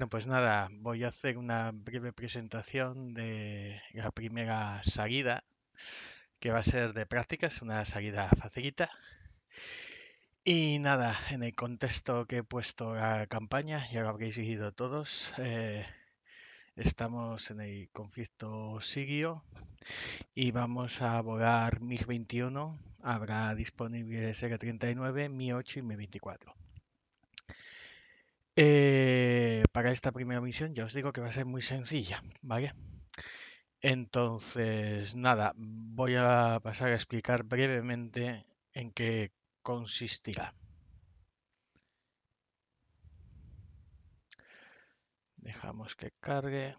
Bueno, pues nada, voy a hacer una breve presentación de la primera salida, que va a ser de prácticas, una salida facilita. Y nada, en el contexto que he puesto la campaña, ya lo habréis seguido todos, eh, estamos en el conflicto sirio y vamos a volar MiG-21. Habrá disponibles R-39, Mi-8 y Mi-24. Eh, para esta primera misión ya os digo que va a ser muy sencilla, ¿vale? Entonces, nada, voy a pasar a explicar brevemente en qué consistirá. Dejamos que cargue.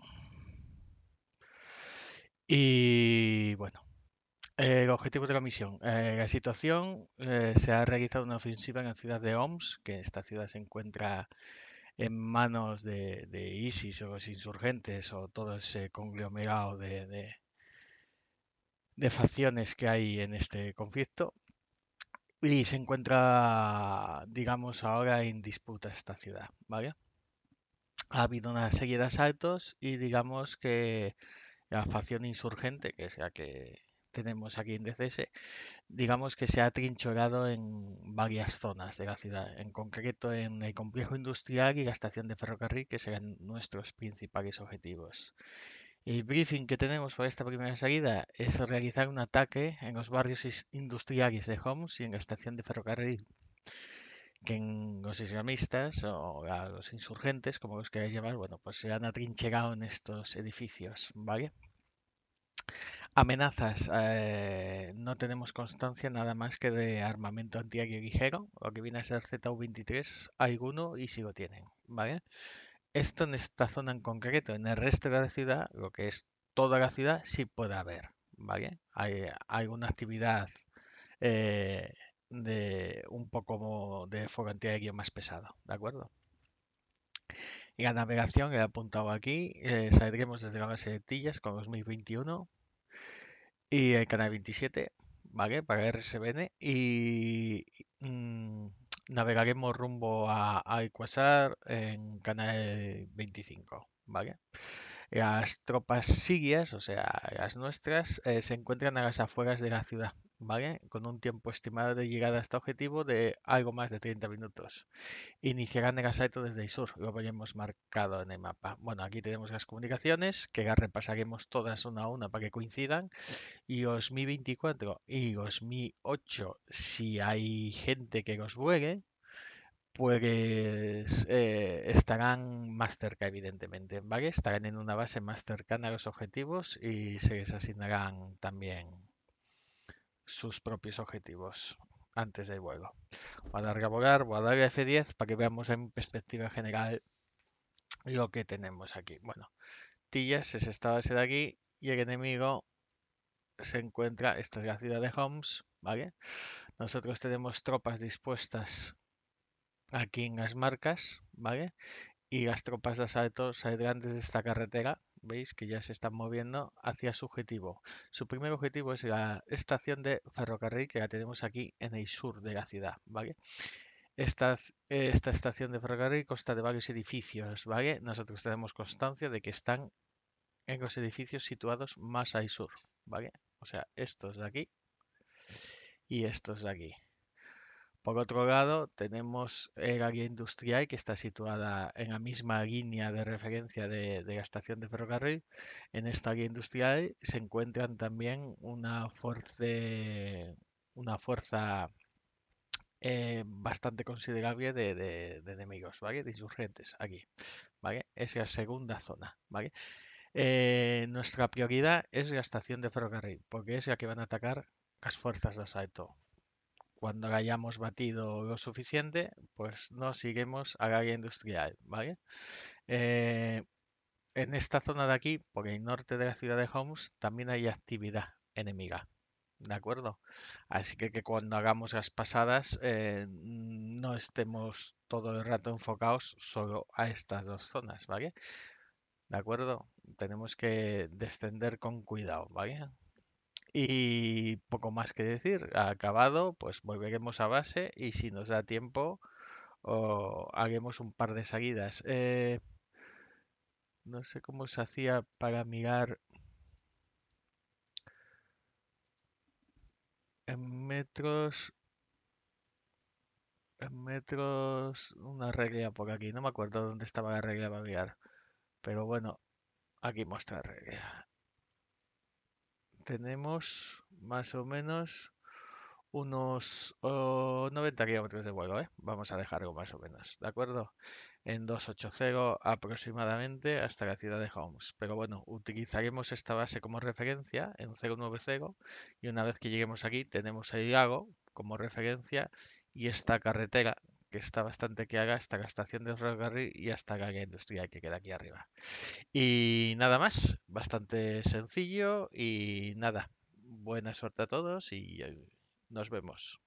Y bueno, el eh, objetivo de la misión. Eh, la situación, eh, se ha realizado una ofensiva en la ciudad de Homs, que esta ciudad se encuentra en manos de, ISIS o los insurgentes o todo ese conglomerado de, facciones que hay en este conflicto. Y se encuentra, digamos, ahora en disputa esta ciudad, Ha habido una serie de asaltos y digamos que la facción insurgente, que es la que tenemos aquí en DCS, digamos que se ha trinchorado en varias zonas de la ciudad, en concreto en el complejo industrial y la estación de ferrocarril, que serán nuestros principales objetivos. El briefing que tenemos para esta primera salida es realizar un ataque en los barrios industriales de Homs y en la estación de ferrocarril que en los islamistas o los insurgentes, como los queráis llamar, bueno, pues se han atrincherado en estos edificios, ¿vale? Amenazas. Eh, no tenemos constancia nada más que de armamento antiaéreo ligero, lo que viene a ser ZU-23, hay uno y si lo tienen, ¿vale? Esto en esta zona en concreto, en el resto de la ciudad, lo que es toda la ciudad, sí puede haber, ¿vale? Hay, alguna actividad eh, de un poco de fuego antiaéreo más pesado, ¿de acuerdo? Y la navegación, que he apuntado aquí, eh, saldremos desde de Tillas con 2021 y el canal 27, ¿vale? Para RSBN y mm, navegaremos rumbo a, a en canal 25, ¿vale? Las tropas sirias, o sea, las nuestras, eh, se encuentran a las afueras de la ciudad con un tiempo estimado de llegada a este objetivo de algo más de 30 minutos. Iniciarán el asalto desde el sur, lo hemos marcado en el mapa. Bueno, aquí tenemos las comunicaciones, que las repasaremos todas una a una para que coincidan. Y los Mi 24 y los Mi 8, si hay gente que los juegue, pues eh, estarán más cerca, evidentemente, ¿vale? Estarán en una base más cercana a los objetivos y se les asignarán también sus propios objetivos antes de vuelo. Voy a darle a volar, voy a F10 para que veamos en perspectiva general lo que tenemos aquí. Bueno, Tillas es esta base de aquí y el enemigo se encuentra, esta es la ciudad de Homs, ¿vale? Nosotros tenemos tropas dispuestas aquí en las marcas, ¿vale? Y las tropas de asalto saldrán desde esta carretera veis que ya se están moviendo hacia su objetivo. Su primer objetivo es la estación de ferrocarril que la tenemos aquí en el sur de la ciudad, ¿vale? Esta, esta estación de ferrocarril consta de varios edificios, ¿vale? Nosotros tenemos constancia de que están en los edificios situados más al sur, ¿vale? O sea, estos de aquí y estos de aquí. Por otro lado, tenemos el área industrial que está situada en la misma línea de referencia de, de, la estación de ferrocarril. En esta área industrial se encuentran también una fuerza, eh, bastante considerable de, enemigos, ¿vale? De insurgentes aquí, ¿vale? Es la segunda zona, ¿vale? Eh, nuestra prioridad es la estación de ferrocarril, porque es la que van a atacar las fuerzas de asalto, cuando la hayamos batido lo suficiente, pues nos iremos la área industrial, ¿vale? Eh, en esta zona de aquí, por el norte de la ciudad de Homs, también hay actividad enemiga, ¿de acuerdo? Así que, cuando hagamos las pasadas eh, no estemos todo el rato enfocados solo a estas dos zonas, ¿vale? ¿De acuerdo? Tenemos que descender con cuidado, ¿vale? Y poco más que decir. ha Acabado, pues volveremos a base y si nos da tiempo, haremos un par de seguidas. Eh, no sé cómo se hacía para mirar en metros. En metros, una regla por aquí. No me acuerdo dónde estaba la regla para mirar. Pero bueno, aquí muestra la regla tenemos más o menos unos 90 kilómetros de vuelo, ¿eh? Vamos a dejarlo más o menos, ¿de acuerdo? En 280 aproximadamente hasta la ciudad de Homs. Pero bueno, utilizaremos esta base como referencia en 090 y una vez que lleguemos aquí tenemos el lago como referencia y esta carretera que está bastante que haga hasta la estación de ferrocarril y hasta la industrial que queda aquí arriba. Y nada más, bastante sencillo y nada, buena suerte a todos y eh, nos vemos.